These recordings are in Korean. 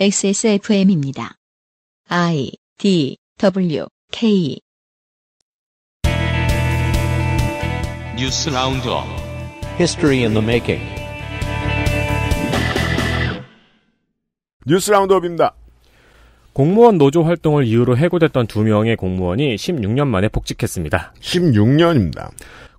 XSFM입니다. I D W K 뉴스 라운드업 History in the making 뉴스 라운드업입니다. 공무원 노조 활동을 이유로 해고됐던 두 명의 공무원이 16년 만에 복직했습니다. 16년입니다.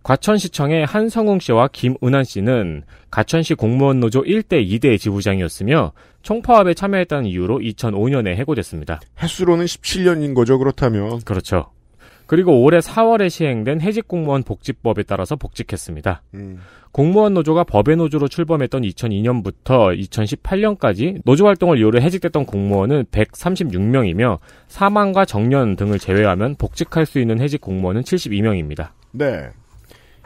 과천시청의 한성웅 씨와 김은한 씨는 과천시 공무원 노조 1대 2대 지부장이었으며 총파업에 참여했다는 이유로 2005년에 해고됐습니다. 횟수로는 17년인 거죠, 그렇다면. 그렇죠. 그리고 올해 4월에 시행된 해직 공무원 복지법에 따라서 복직했습니다. 음. 공무원 노조가 법의 노조로 출범했던 2002년부터 2018년까지 노조 활동을 이유로 해직됐던 공무원은 136명이며 사망과 정년 등을 제외하면 복직할 수 있는 해직 공무원은 72명입니다. 네.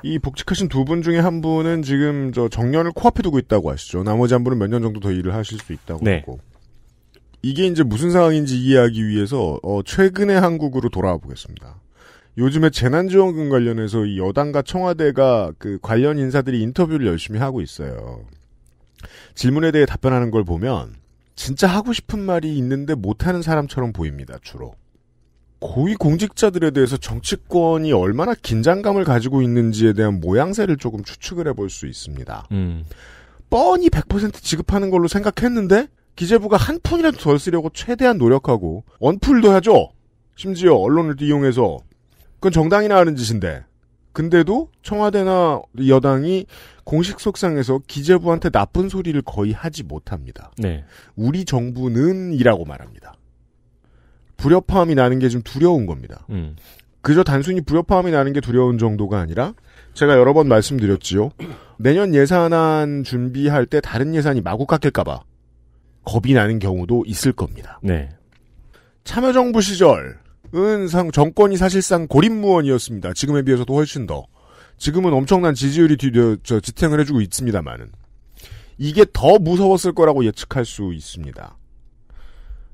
이 복직하신 두 분 중에 한 분은 지금 저 정년을 코앞에 두고 있다고 하시죠. 나머지 한 분은 몇 년 정도 더 일을 하실 수 있다고 네. 하고. 이게 이제 무슨 상황인지 이해하기 위해서 어, 최근의 한국으로 돌아와 보겠습니다. 요즘에 재난지원금 관련해서 이 여당과 청와대가 그 관련 인사들이 인터뷰를 열심히 하고 있어요. 질문에 대해 답변하는 걸 보면 진짜 하고 싶은 말이 있는데 못하는 사람처럼 보입니다, 주로. 고위 공직자들에 대해서 정치권이 얼마나 긴장감을 가지고 있는지에 대한 모양새를 조금 추측을 해볼 수 있습니다. 음. 뻔히 100% 지급하는 걸로 생각했는데 기재부가 한 푼이라도 덜 쓰려고 최대한 노력하고 언풀도 하죠. 심지어 언론을 이용해서 그건 정당이나 하는 짓인데 근데도 청와대나 여당이 공식 속상에서 기재부한테 나쁜 소리를 거의 하지 못합니다. 네. 우리 정부는이라고 말합니다. 불협화음이 나는 게 좀 두려운 겁니다. 음. 그저 단순히 불협화음이 나는 게 두려운 정도가 아니라 제가 여러 번 말씀드렸지요. 내년 예산안 준비할 때 다른 예산이 마구 깎일까봐 겁이 나는 경우도 있을 겁니다. 네. 참여정부 시절은 상 정권이 사실상 고립무원이었습니다. 지금에 비해서도 훨씬 더. 지금은 엄청난 지지율이 뒤, 저, 지탱을 해주고 있습니다만은 이게 더 무서웠을 거라고 예측할 수 있습니다.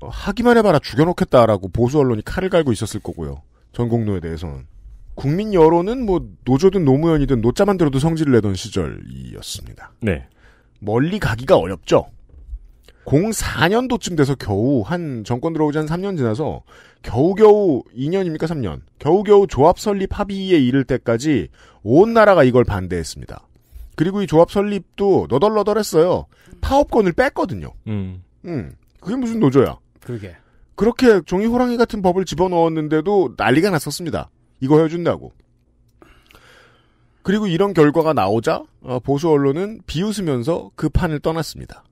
어, 하기만 해봐라 죽여놓겠다라고 보수 언론이 칼을 갈고 있었을 거고요. 전공노에 대해서는. 국민 여론은 뭐 노조든 노무현이든 노자만 들어도 성질을 내던 시절이었습니다. 네. 멀리 가기가 어렵죠. 04년도쯤 돼서 겨우 한 정권 들어오지 한 3년 지나서 겨우겨우 2년입니까 3년 겨우겨우 조합 설립 합의에 이를 때까지 온 나라가 이걸 반대했습니다. 그리고 이 조합 설립도 너덜너덜했어요. 파업권을 뺐거든요. 음. 음. 그게 무슨 노조야? 그러게. 그렇게 종이 호랑이 같은 법을 집어넣었는데도 난리가 났었습니다. 이거 해준다고. 그리고 이런 결과가 나오자 어, 보수 언론은 비웃으면서 그 판을 떠났습니다.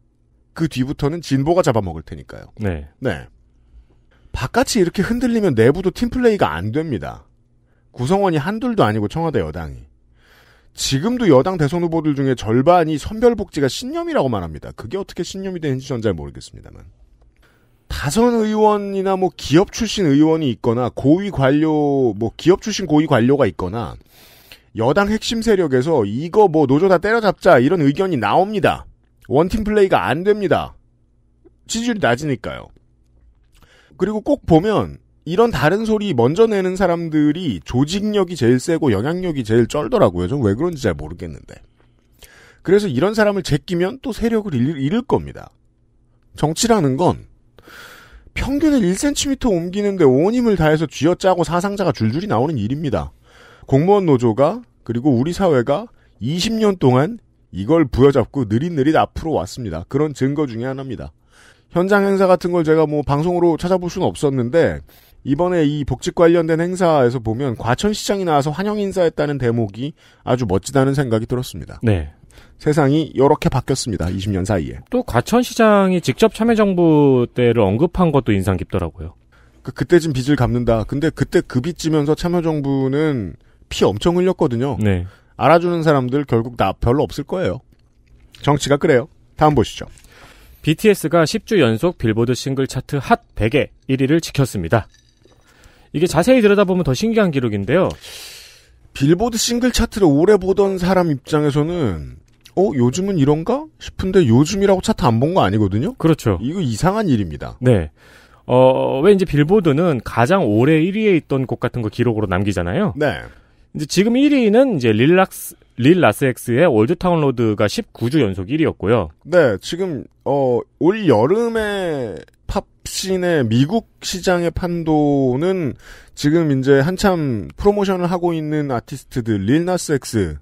그 뒤부터는 진보가 잡아먹을 테니까요. 네. 네. 바깥이 이렇게 흔들리면 내부도 팀플레이가 안 됩니다. 구성원이 한둘도 아니고 청와대 여당이. 지금도 여당 대선 후보들 중에 절반이 선별복지가 신념이라고 말합니다. 그게 어떻게 신념이 되는지 전 잘 모르겠습니다만. 다선 의원이나 뭐 기업 출신 의원이 있거나 고위 관료 뭐 기업 출신 고위 관료가 있거나 여당 핵심 세력에서 이거 뭐 노조 다 때려잡자 이런 의견이 나옵니다. 원팀 플레이가 안 됩니다. 지지율이 낮으니까요. 그리고 꼭 보면 이런 다른 소리 먼저 내는 사람들이 조직력이 제일 세고 영향력이 제일 쩔더라고요. 전 왜 그런지 잘 모르겠는데. 그래서 이런 사람을 제끼면 또 세력을 잃을 겁니다. 정치라는 건 평균을 1cm 옮기는데 온 힘을 다해서 쥐어짜고 사상자가 줄줄이 나오는 일입니다. 공무원 노조가 그리고 우리 사회가 20년 동안 이걸 부여잡고 느릿느릿 앞으로 왔습니다. 그런 증거 중의 하나입니다. 현장 행사 같은 걸 제가 뭐 방송으로 찾아볼 수는 없었는데 이번에 이 복직 관련된 행사에서 보면 과천시장이 나와서 환영 인사했다는 대목이 아주 멋지다는 생각이 들었습니다. 네. 세상이 이렇게 바뀌었습니다. 20년 사이에. 또 과천시장이 직접 참여정부 때를 언급한 것도 인상 깊더라고요. 그, 그때쯤 빚을 갚는다. 근데 그때 그빚 지면서 참여정부는 피 엄청 흘렸거든요. 네. 알아주는 사람들 결국 나 별로 없을 거예요. 정치가 그래요. 다음 보시죠. BTS가 10주 연속 빌보드 싱글 차트 핫 100에 1위를 지켰습니다. 이게 자세히 들여다보면 더 신기한 기록인데요. 빌보드 싱글 차트를 오래 보던 사람 입장에서는 어, 요즘은 이런가? 싶은데 요즘이라고 차트 안 본 거 아니거든요? 그렇죠. 이거 이상한 일입니다. 네. 어, 왜 이제 빌보드는 가장 오래 1위에 있던 곡 같은 거 기록으로 남기잖아요? 네. 이제 지금 1위는 이제 릴락스, 릴라스엑스의 월드타운 로드가 19주 연속 1위였고요. 네, 지금, 어, 올 여름에 팝신의 미국 시장의 판도는 지금 이제 한참 프로모션을 하고 있는 아티스트들 릴나스엑스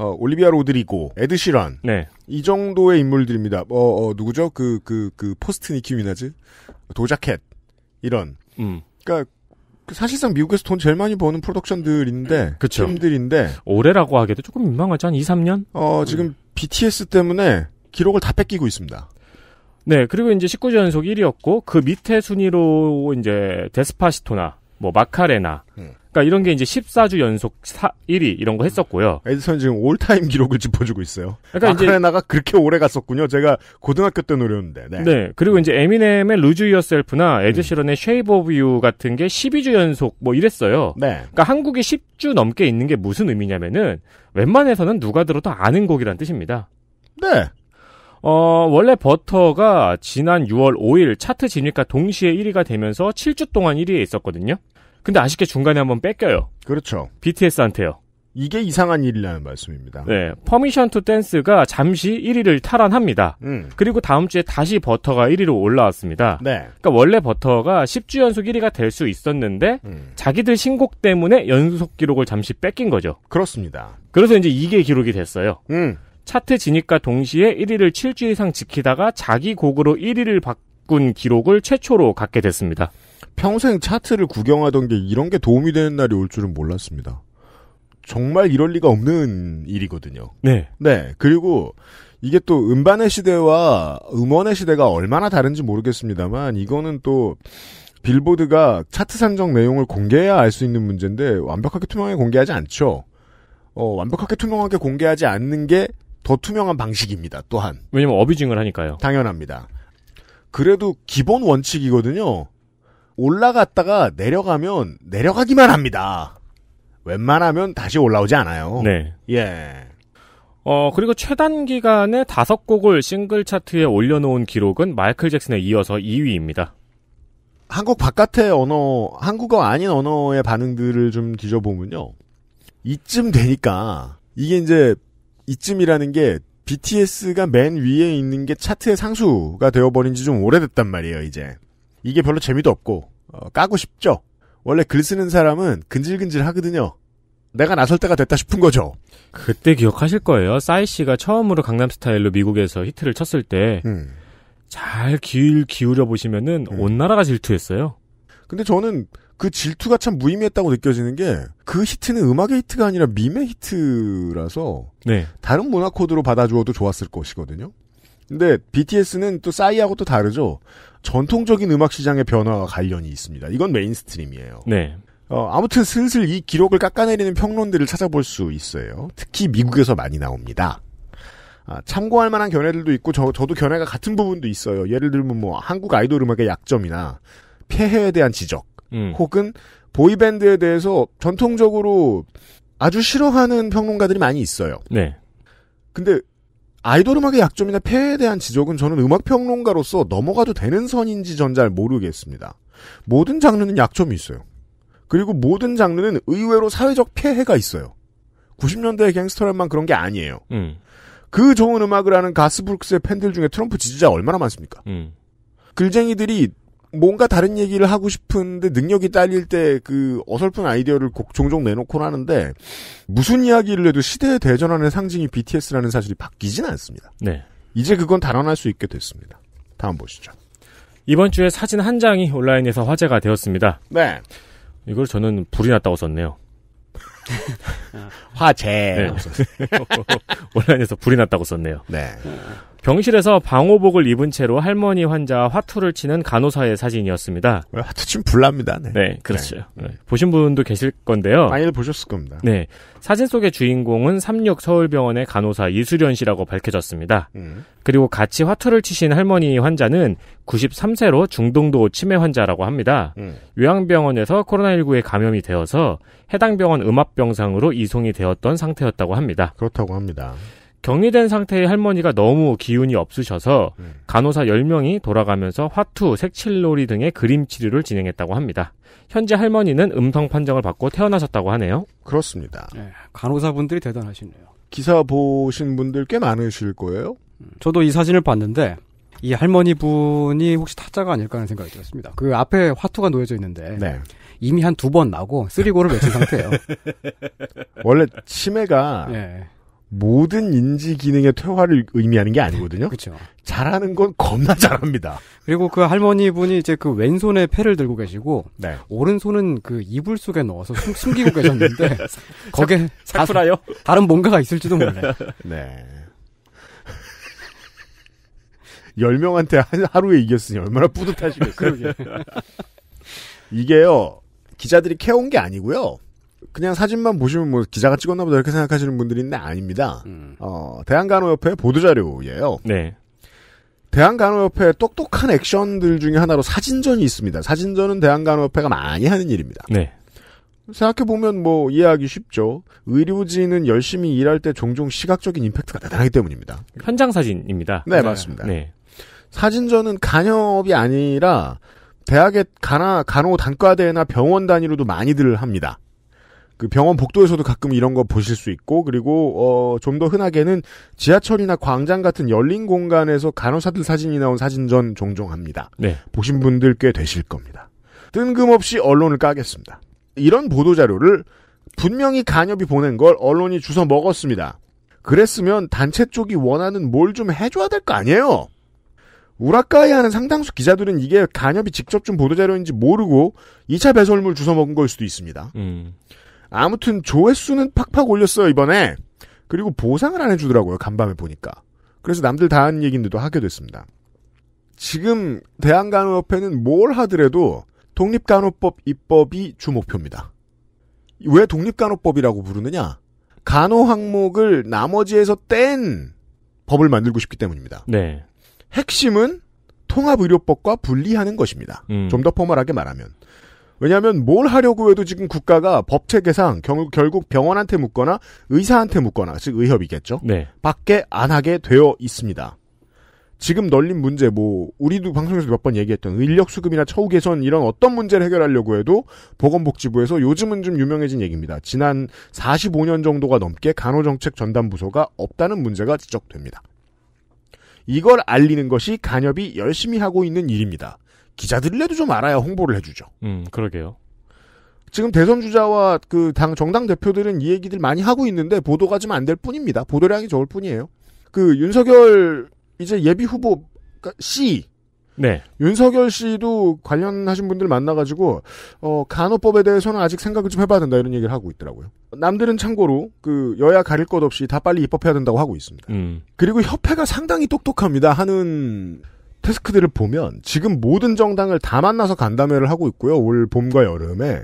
어, 올리비아 로드리고, 에드시란. 네. 이 정도의 인물들입니다. 어, 어 누구죠? 그, 그, 그, 포스트 니키 미나즈? 도자켓. 이런. 음. 그니까, 그 사실상 미국에서 돈 제일 많이 버는 프로덕션들인데. 그쵸. 팀들인데. 올해라고 하기도 조금 민망하지? 한 2, 3년? 어, 지금 음. BTS 때문에 기록을 다 뺏기고 있습니다. 네, 그리고 이제 19주 연속 1위였고, 그 밑에 순위로 이제 데스파시토나, 뭐 마카레나, 음. 그러니까 이런 게 이제 14주 연속 4, 1위 이런 거 했었고요. 에디슨 지금 올타임 기록을 짚어주고 있어요. 그러니까 아카레나가 그렇게 오래 갔었군요. 제가 고등학교 때 노렸는데. 네. 네. 그리고 이제 에미넴의 루즈 유어셀프나 에드시런의 음. 쉐이브 오브 유 같은 게 12주 연속 뭐 이랬어요. 네. 그러니까 한국이 10주 넘게 있는 게 무슨 의미냐면은 웬만해서는 누가 들어도 아는 곡이란 뜻입니다. 네. 어, 원래 버터가 지난 6월 5일 차트 진입과 동시에 1위가 되면서 7주 동안 1위에 있었거든요. 근데 아쉽게 중간에 한번 뺏겨요. 그렇죠. BTS한테요. 이게 이상한 일이라는 말씀입니다. 네. 퍼미션 투 댄스가 잠시 1위를 탈환합니다. 음. 그리고 다음 주에 다시 버터가 1위로 올라왔습니다. 네. 그러니까 원래 버터가 10주 연속 1위가 될 수 있었는데 음. 자기들 신곡 때문에 연속 기록을 잠시 뺏긴 거죠. 그렇습니다. 그래서 이제 이게 기록이 됐어요. 음. 차트 진입과 동시에 1위를 7주 이상 지키다가 자기 곡으로 1위를 바꾼 기록을 최초로 갖게 됐습니다. 평생 차트를 구경하던 게 이런 게 도움이 되는 날이 올 줄은 몰랐습니다. 정말 이럴 리가 없는 일이거든요. 네. 네. 그리고 이게 또 음반의 시대와 음원의 시대가 얼마나 다른지 모르겠습니다만 이거는 또 빌보드가 차트 산정 내용을 공개해야 알 수 있는 문제인데 완벽하게 투명하게 공개하지 않죠. 어, 완벽하게 투명하게 공개하지 않는 게더 투명한 방식입니다. 또한 왜냐면 어뷰징을 하니까요. 당연합니다. 그래도 기본 원칙이거든요. 올라갔다가 내려가면 내려가기만 합니다. 웬만하면 다시 올라오지 않아요. 네. 예. 어, 그리고 최단 기간에 다섯 곡을 싱글 차트에 올려놓은 기록은 마이클 잭슨에 이어서 2위입니다. 한국 바깥의 언어, 한국어 아닌 언어의 반응들을 좀 뒤져보면요. 이쯤 되니까, 이게 이제 이쯤이라는 게 BTS가 맨 위에 있는 게 차트의 상수가 되어버린 지 좀 오래됐단 말이에요, 이제. 이게 별로 재미도 없고, 어, 까고 싶죠? 원래 글 쓰는 사람은 근질근질 하거든요. 내가 나설 때가 됐다 싶은 거죠. 그때 기억하실 거예요. 싸이 씨가 처음으로 강남 스타일로 미국에서 히트를 쳤을 때, 음. 잘 귀를 기울여 보시면은 음. 온 나라가 질투했어요. 근데 저는 그 질투가 참 무의미했다고 느껴지는 게 그 히트는 음악의 히트가 아니라 밈의 히트라서 네. 다른 문화 코드로 받아주어도 좋았을 것이거든요. 근데 BTS는 또 싸이하고 또 다르죠. 전통적인 음악 시장의 변화와 관련이 있습니다. 이건 메인스트림이에요. 네. 어, 아무튼 슬슬 이 기록을 깎아내리는 평론들을 찾아볼 수 있어요. 특히 미국에서 많이 나옵니다. 아, 참고할 만한 견해들도 있고 저, 저도 견해가 같은 부분도 있어요. 예를 들면 뭐 한국 아이돌 음악의 약점이나 폐해에 대한 지적 음. 혹은 보이밴드에 대해서 전통적으로 아주 싫어하는 평론가들이 많이 있어요. 네. 근데 아이돌 음악의 약점이나 폐에 대한 지적은 저는 음악 평론가로서 넘어가도 되는 선인지 전 잘 모르겠습니다. 모든 장르는 약점이 있어요. 그리고 모든 장르는 의외로 사회적 폐해가 있어요. 90년대의 갱스터란만 그런 게 아니에요. 음. 그 좋은 음악을 하는 가스브룩스의 팬들 중에 트럼프 지지자 얼마나 많습니까? 음. 글쟁이들이 뭔가 다른 얘기를 하고 싶은데 능력이 딸릴 때 그 어설픈 아이디어를 종종 내놓곤 하는데 무슨 이야기를 해도 시대에대전하는 상징이 BTS라는 사실이 바뀌진 않습니다. 네. 이제 그건 단언할 수 있게 됐습니다. 다음 보시죠. 이번 주에 사진 한 장이 온라인에서 화제가 되었습니다. 네. 이걸 저는 불이 났다고 썼네요. 화제. 네. 온라인에서 불이 났다고 썼네요. 네. 병실에서 방호복을 입은 채로 할머니 환자 화투를 치는 간호사의 사진이었습니다. 화투 치면 불납니다. 네, 네 그렇죠. 네. 보신 분도 계실 건데요. 많이들 보셨을 겁니다. 네, 사진 속의 주인공은 3육 서울병원의 간호사 이수련 씨라고 밝혀졌습니다. 음. 그리고 같이 화투를 치신 할머니 환자는 93세로 중등도 치매 환자라고 합니다. 음. 요양병원에서 코로나19에 감염이 되어서 해당 병원 음압병상으로 이송이 되었던 상태였다고 합니다. 그렇다고 합니다. 격리된 상태의 할머니가 너무 기운이 없으셔서 네. 간호사 10명이 돌아가면서 화투, 색칠놀이 등의 그림 치료를 진행했다고 합니다. 현재 할머니는 음성 판정을 받고 태어나셨다고 하네요. 그렇습니다. 네, 간호사분들이 대단하시네요. 기사 보신 분들 꽤 많으실 거예요. 음, 저도 이 사진을 봤는데 이 할머니 분이 혹시 타짜가 아닐까 하는 생각이 들었습니다. 그 앞에 화투가 놓여져 있는데 네. 이미 한 두 번 나고 쓰리고를 외친 상태예요. 원래 치매가 네. 모든 인지 기능의 퇴화를 의미하는 게 아니거든요. 그렇죠. 잘하는 건 겁나 잘합니다. 그리고 그 할머니 분이 이제 그 왼손에 패를 들고 계시고 네. 오른손은 그 이불 속에 넣어서 숨, 기고 계셨는데 거기에 사, 사쿠라요? 다, 른 뭔가가 있을지도 몰라요. 네. 열명한테 하루에 이겼으니 얼마나 뿌듯하시겠어요. 이게요. 기자들이 캐온 게 아니고요. 그냥 사진만 보시면 뭐 기자가 찍었나보다 이렇게 생각하시는 분들이 있는데 아닙니다. 음. 어, 대한간호협회 보도자료예요. 네. 대한간호협회 똑똑한 액션들 중에 하나로 사진전이 있습니다. 사진전은 대한간호협회가 많이 하는 일입니다. 네. 생각해보면 뭐 이해하기 쉽죠. 의료진은 열심히 일할 때 종종 시각적인 임팩트가 대단하기 때문입니다. 현장 사진입니다. 네, 네. 맞습니다. 네. 사진전은 간협이 아니라 대학의 간호 단과대나 병원 단위로도 많이들 합니다. 그 병원 복도에서도 가끔 이런 거 보실 수 있고 그리고 어, 좀 더 흔하게는 지하철이나 광장 같은 열린 공간에서 간호사들 사진이 나온 사진전 종종 합니다. 네. 보신 분들 꽤 되실 겁니다. 뜬금없이 언론을 까겠습니다. 이런 보도 자료를 분명히 간협이 보낸 걸 언론이 주워 먹었습니다. 그랬으면 단체 쪽이 원하는 뭘 좀 해줘야 될 거 아니에요. 우라카이 하는 상당수 기자들은 이게 간협이 직접 준 보도자료인지 모르고 2차 배설물 주워 먹은 걸 수도 있습니다. 음. 아무튼 조회수는 팍팍 올렸어요, 이번에. 그리고 보상을 안 해주더라고요, 간밤에 보니까. 그래서 남들 다 한얘긴데도 하게 됐습니다. 지금 대한간호협회는 뭘 하더라도 독립간호법 입법이 주목표입니다. 왜 독립간호법이라고 부르느냐? 간호 항목을 나머지에서 뗀 법을 만들고 싶기 때문입니다. 네. 핵심은 통합의료법과 분리하는 것입니다. 음. 좀더 포멀하게 말하면. 왜냐하면 뭘 하려고 해도 지금 국가가 법체계상 결국 병원한테 묻거나 의사한테 묻거나 즉 의협이겠죠. 네. 밖에 안 하게 되어 있습니다. 지금 널린 문제 뭐 우리도 방송에서 몇 번 얘기했던 인력 수급이나 처우 개선 이런 어떤 문제를 해결하려고 해도 보건복지부에서 요즘은 좀 유명해진 얘기입니다. 지난 45년 정도가 넘게 간호정책 전담부서가 없다는 문제가 지적됩니다. 이걸 알리는 것이 간협이 열심히 하고 있는 일입니다. 기자들이라도 좀 알아야 홍보를 해주죠. 음, 그러게요. 지금 대선 주자와 그 당 정당 대표들은 이 얘기들 많이 하고 있는데 보도가 좀 안 될 뿐입니다. 보도량이 적을 뿐이에요. 그 윤석열 이제 예비 후보 그러니까 씨. 네. 윤석열 씨도 관련하신 분들 만나가지고 어, 간호법에 대해서는 아직 생각을 좀 해봐야 된다 이런 얘기를 하고 있더라고요. 남들은 참고로 그 여야 가릴 것 없이 다 빨리 입법해야 된다고 하고 있습니다. 음. 그리고 협회가 상당히 똑똑합니다 하는 태스크들을 보면 지금 모든 정당을 다 만나서 간담회를 하고 있고요. 올 봄과 여름에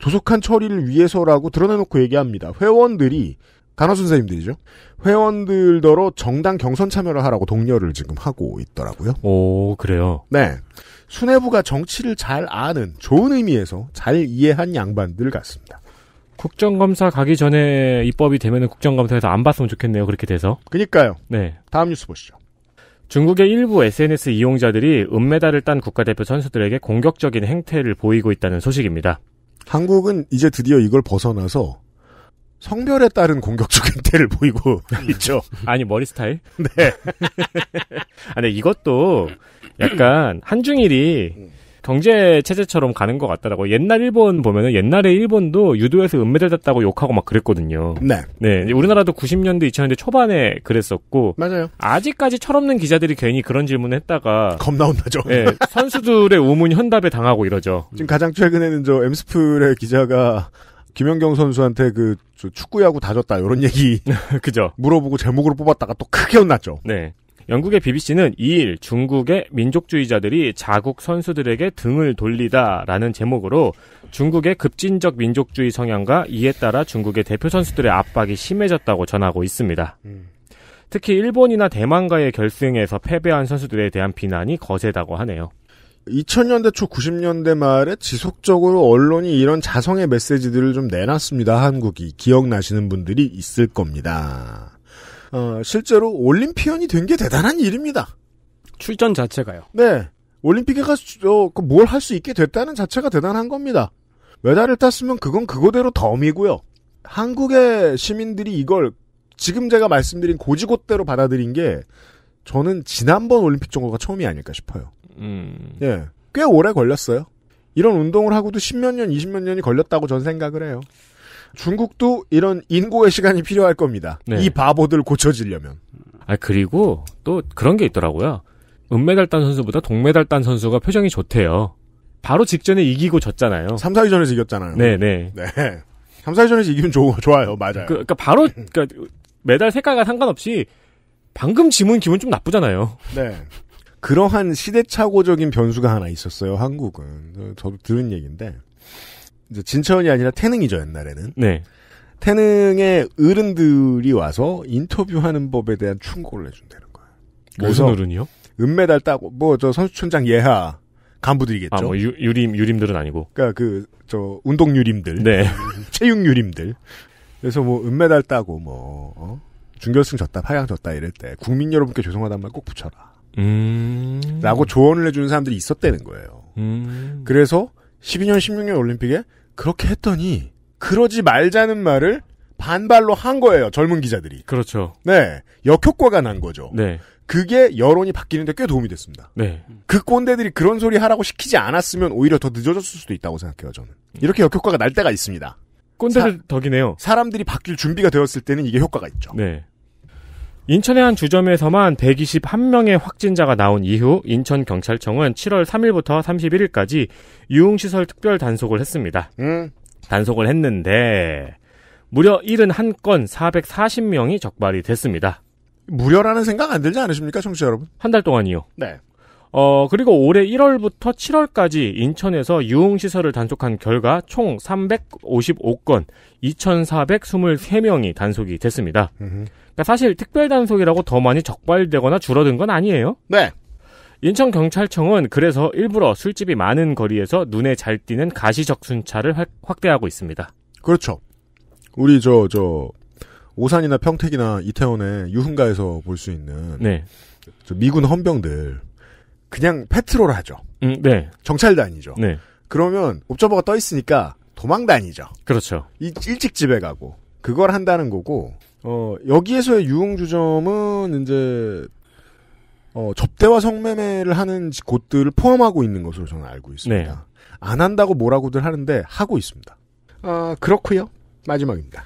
조속한 처리를 위해서라고 드러내놓고 얘기합니다. 회원들이 간호 선생님들이죠. 회원들더러 정당 경선 참여를 하라고 독려를 지금 하고 있더라고요. 오, 그래요. 네. 수뇌부가 정치를 잘 아는 좋은 의미에서 잘 이해한 양반들 같습니다. 국정검사 가기 전에 입법이 되면 국정검사에서 안 봤으면 좋겠네요. 그렇게 돼서. 그니까요. 네. 다음 뉴스 보시죠. 중국의 일부 SNS 이용자들이 은메달을 딴 국가대표 선수들에게 공격적인 행태를 보이고 있다는 소식입니다. 한국은 이제 드디어 이걸 벗어나서 성별에 따른 공격적행 태를 보이고 음. 있죠. 아니 머리 스타일? 네. 아니 이것도 약간 한중일이 음. 경제 체제처럼 가는 것같더라고 옛날 일본 보면은 옛날에 일본도 유도에서 은메달 땄다고 욕하고 막 그랬거든요. 네. 네. 우리나라도 90년대 2000년대 초반에 그랬었고 맞아요. 아직까지 철없는 기자들이 괜히 그런 질문을 했다가 겁나 혼나죠. 네. 선수들의 우문 현답에 당하고 이러죠. 지금 가장 최근에는 저 엠스플의 기자가 김연경 선수한테 그 축구야구 다졌다 이런 얘기 그죠 물어보고 제목으로 뽑았다가 또 크게 혼났죠. 네. 영국의 BBC는 2일 중국의 민족주의자들이 자국 선수들에게 등을 돌리다라는 제목으로 중국의 급진적 민족주의 성향과 이에 따라 중국의 대표 선수들의 압박이 심해졌다고 전하고 있습니다. 음. 특히 일본이나 대만과의 결승에서 패배한 선수들에 대한 비난이 거세다고 하네요. 2000년대 초 90년대 말에 지속적으로 언론이 이런 자성의 메시지들을 좀 내놨습니다. 한국이 기억나시는 분들이 있을 겁니다. 어, 실제로 올림피언이 된 게 대단한 일입니다. 출전 자체가요. 네. 올림픽에 가서 어, 그 뭘할 수 있게 됐다는 자체가 대단한 겁니다. 메달을 땄으면 그건 그거대로 덤이고요. 한국의 시민들이 이걸 지금 제가 말씀드린 고지고대로 받아들인 게 저는 지난번 올림픽 정도가 처음이 아닐까 싶어요. 음. 예. 꽤 오래 걸렸어요. 이런 운동을 하고도 십몇 년, 이십몇 년이 걸렸다고 전 생각을 해요. 중국도 이런 인고의 시간이 필요할 겁니다. 네. 이 바보들 고쳐지려면. 아 그리고 또 그런 게 있더라고요. 은메달 딴 선수보다 동메달 딴 선수가 표정이 좋대요. 바로 직전에 이기고 졌잖아요. 3, 4위 전에 이겼잖아요. 네네. 네. 3, 4위 전에 이기면 좋, 좋아요. 맞아요. 그, 러니까 바로, 그니까 메달 색깔과 상관없이 방금 지문 기분 좀 나쁘잖아요. 네. 그러한 시대착오적인 변수가 하나 있었어요, 한국은. 저도 들은 얘기인데. 이제 진천이 아니라 태능이죠 옛날에는. 네. 태능의 어른들이 와서 인터뷰하는 법에 대한 충고를 해준다는 거야요 무슨 어른이요? 은메달 따고 뭐 저 선수촌장 예하 간부들이겠죠. 아, 뭐 유, 림 유림들은 아니고. 그러니까 그 저 운동 유림들, 네. 체육 유림들. 그래서 뭐 은메달 따고 뭐 어? 준결승 졌다, 파양 졌다 이럴 때 국민 여러분께 죄송하단 말 꼭 붙여라. 음... 라고 조언을 해주는 사람들이 있었다는 거예요. 음... 그래서 12년 16년 올림픽에 그렇게 했더니 그러지 말자는 말을 반발로 한 거예요. 젊은 기자들이. 그렇죠. 네. 역효과가 난 거죠. 네. 그게 여론이 바뀌는데 꽤 도움이 됐습니다. 네. 그 꼰대들이 그런 소리 하라고 시키지 않았으면 오히려 더 늦어졌을 수도 있다고 생각해요, 저는. 이렇게 역효과가 날 때가 있습니다. 꼰대들 사, 덕이네요. 사람들이 바뀔 준비가 되었을 때는 이게 효과가 있죠. 네. 인천의 한 주점에서만 121명의 확진자가 나온 이후 인천경찰청은 7월 3일부터 31일까지 유흥시설 특별 단속을 했습니다. 음. 단속을 했는데 무려 71건 440명이 적발이 됐습니다. 무려라는 생각 안 들지 않으십니까, 청취자 여러분? 한 달 동안이요. 네. 어, 그리고 올해 1월부터 7월까지 인천에서 유흥시설을 단속한 결과 총 355건, 2,423명이 단속이 됐습니다. 그러니까 사실 특별 단속이라고 더 많이 적발되거나 줄어든 건 아니에요. 네. 인천경찰청은 그래서 일부러 술집이 많은 거리에서 눈에 잘 띄는 가시적순차를 확, 확대하고 있습니다. 그렇죠. 우리 저, 저, 오산이나 평택이나 이태원의 유흥가에서 볼 수 있는 네. 미군 헌병들 그냥 페트롤 하죠. 음, 네. 정찰 다니죠. 네. 그러면 옵저버가 떠 있으니까 도망 다니죠. 그렇죠. 이, 일찍 집에 가고 그걸 한다는 거고 어, 여기에서의 유흥주점은 이제 어, 접대와 성매매를 하는 곳들을 포함하고 있는 것으로 저는 알고 있습니다. 네. 안 한다고 뭐라고들 하는데 하고 있습니다. 아, 그렇고요. 마지막입니다.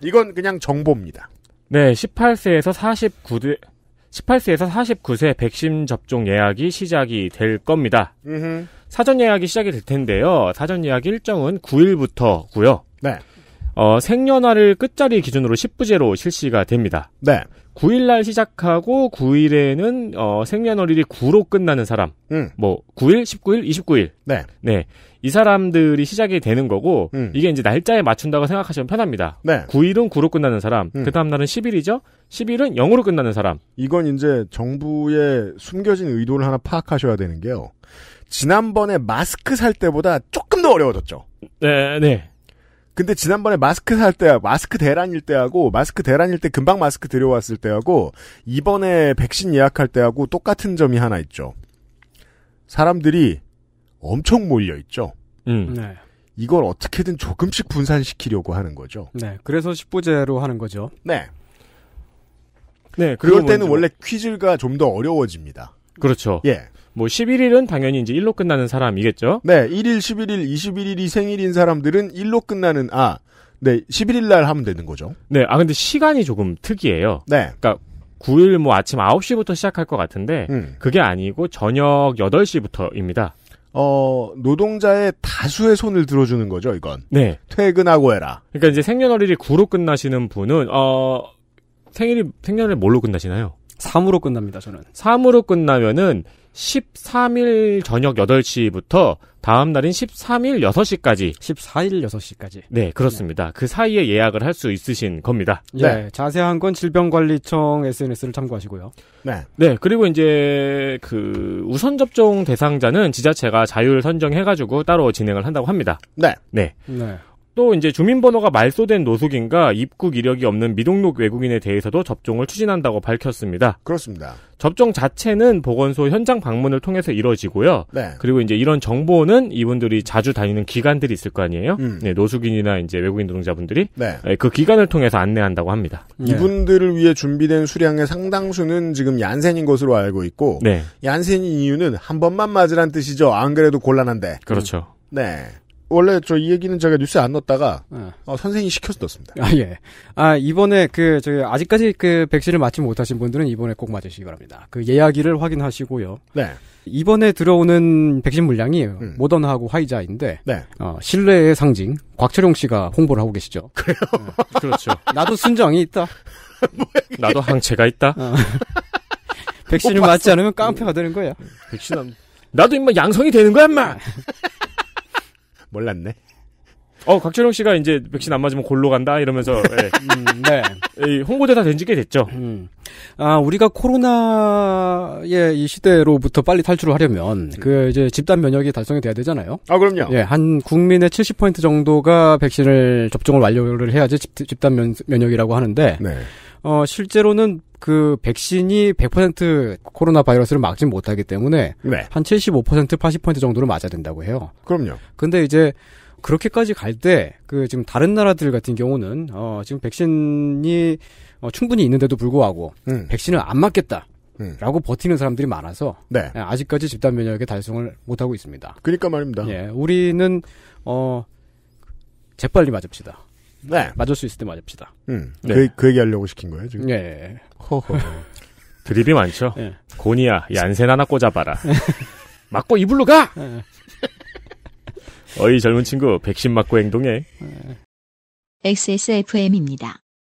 이건 그냥 정보입니다. 네, 18세에서 49대 18세에서 49세 백신 접종 예약이 시작이 될 겁니다. 으흠. 사전 예약이 시작이 될 텐데요. 사전 예약 일정은 9일부터고요. 네. 어, 생년월일 끝자리 기준으로 10부제로 실시가 됩니다. 네. 9일날 시작하고 9일에는 어, 생년월일이 9로 끝나는 사람. 음. 뭐 9일, 19일, 29일. 네. 네. 이 사람들이 시작이 되는 거고 음. 이게 이제 날짜에 맞춘다고 생각하시면 편합니다. 네. 9일은 9로 끝나는 사람, 음. 그 다음 날은 10일이죠. 10일은 0으로 끝나는 사람. 이건 이제 정부의 숨겨진 의도를 하나 파악하셔야 되는 게요. 지난번에 마스크 살 때보다 조금 더 어려워졌죠. 네, 네. 근데 지난번에 마스크 살 때, 마스크 대란일 때하고, 마스크 대란일 때 금방 마스크 들여왔을 때하고, 이번에 백신 예약할 때하고 똑같은 점이 하나 있죠. 사람들이 엄청 몰려 있죠. 음. 네. 이걸 어떻게든 조금씩 분산시키려고 하는 거죠. 네. 그래서 10부제로 하는 거죠. 네. 네. 그럴 때는 먼저... 원래 퀴즈가 좀 더 어려워집니다. 그렇죠. 예. 뭐 11일은 당연히 이제 1로 끝나는 사람이겠죠. 네. 1일, 11일, 21일이 생일인 사람들은 1로 끝나는 아. 네. 11일 날 하면 되는 거죠. 네. 아 근데 시간이 조금 특이해요. 네. 그러니까 9일 뭐 아침 9시부터 시작할 것 같은데 음. 그게 아니고 저녁 8시부터입니다. 어, 노동자의 다수의 손을 들어주는 거죠, 이건. 네. 퇴근하고 해라. 그러니까 이제 생년월일이 9로 끝나시는 분은, 어, 생일이, 생년월일 뭘로 끝나시나요? 3으로 끝납니다, 저는. 3으로 끝나면은, 13일 저녁 8시부터 다음 날인 13일 6시까지. 14일 6시까지. 네, 그렇습니다. 네. 그 사이에 예약을 할 수 있으신 겁니다. 네. 네. 자세한 건 질병관리청 SNS를 참고하시고요. 네. 네, 그리고 이제 그 우선 접종 대상자는 지자체가 자율 선정해가지고 따로 진행을 한다고 합니다. 네. 네. 네. 또 이제 주민번호가 말소된 노숙인과 입국 이력이 없는 미등록 외국인에 대해서도 접종을 추진한다고 밝혔습니다. 그렇습니다. 접종 자체는 보건소 현장 방문을 통해서 이루어지고요 네. 그리고 이제 이런 정보는 이분들이 자주 다니는 기관들이 있을 거 아니에요. 음. 네, 노숙인이나 이제 외국인 노동자분들이 네. 네 그 기관을 통해서 안내한다고 합니다. 네. 이분들을 위해 준비된 수량의 상당수는 지금 얀센인 것으로 알고 있고 네. 얀센인 이유는 한 번만 맞으란 뜻이죠. 안 그래도 곤란한데. 그렇죠. 음. 네. 원래 저 이 얘기는 제가 뉴스에 안 넣었다가 네. 어, 선생이 님 시켜서 넣었습니다. 아 예. 아 이번에 그 저기 아직까지 그 백신을 맞지 못하신 분들은 이번에 꼭 맞으시기 바랍니다. 그 예약일을 확인하시고요. 네. 이번에 들어오는 백신 물량이 음. 모더나하고 화이자인데 네. 어, 신뢰의 상징 곽철용 씨가 홍보를 하고 계시죠. 그래요. 네. 그렇죠. 나도 순정이 있다. 뭐 나도 항체가 있다. 어. 백신을 맞지 않으면 깡패가 되는 거야. 백신 은 나도 임마 양성이 되는 거야, 임마. 네. 몰랐네. 어, 곽철용 씨가 이제 백신 안 맞으면 골로 간다 이러면서 예. 음, 네. 홍보대사 된지꽤 됐죠. 음. 아, 우리가 코로나의 이 시대로부터 빨리 탈출을 하려면 음. 그 이제 집단 면역이 달성이 돼야 되잖아요. 아, 그럼요. 예, 한 국민의 70% 정도가 백신을 접종을 완료를 해야지 집, 단 면, 면역이라고 하는데 네. 어, 실제로는 그 백신이 100% 코로나 바이러스를 막지 못하기 때문에 네. 한75% 80% 정도를 맞아야 된다고 해요. 그럼요. 근데 이제 그렇게까지 갈 때 그 지금 다른 나라들 같은 경우는 어 지금 백신이 어 충분히 있는데도 불구하고 음. 백신을 안 맞겠다. 음. 라고 버티는 사람들이 많아서 네. 예, 아직까지 집단 면역에 달성을 못하고 있습니다. 그러니까 말입니다. 예, 우리는 어 재빨리 맞읍시다. 네. 맞을 수 있을 때 맞읍시다. 음. 네. 그, 그 얘기하려고 시킨 거예요, 지금? 예. 허허. 드립이 많죠? 예. 고니야, 얀센 하나 꽂아봐라. 맞고 이불로 가! 예. 어이 젊은 친구, 백신 맞고 행동해. XSFM입니다.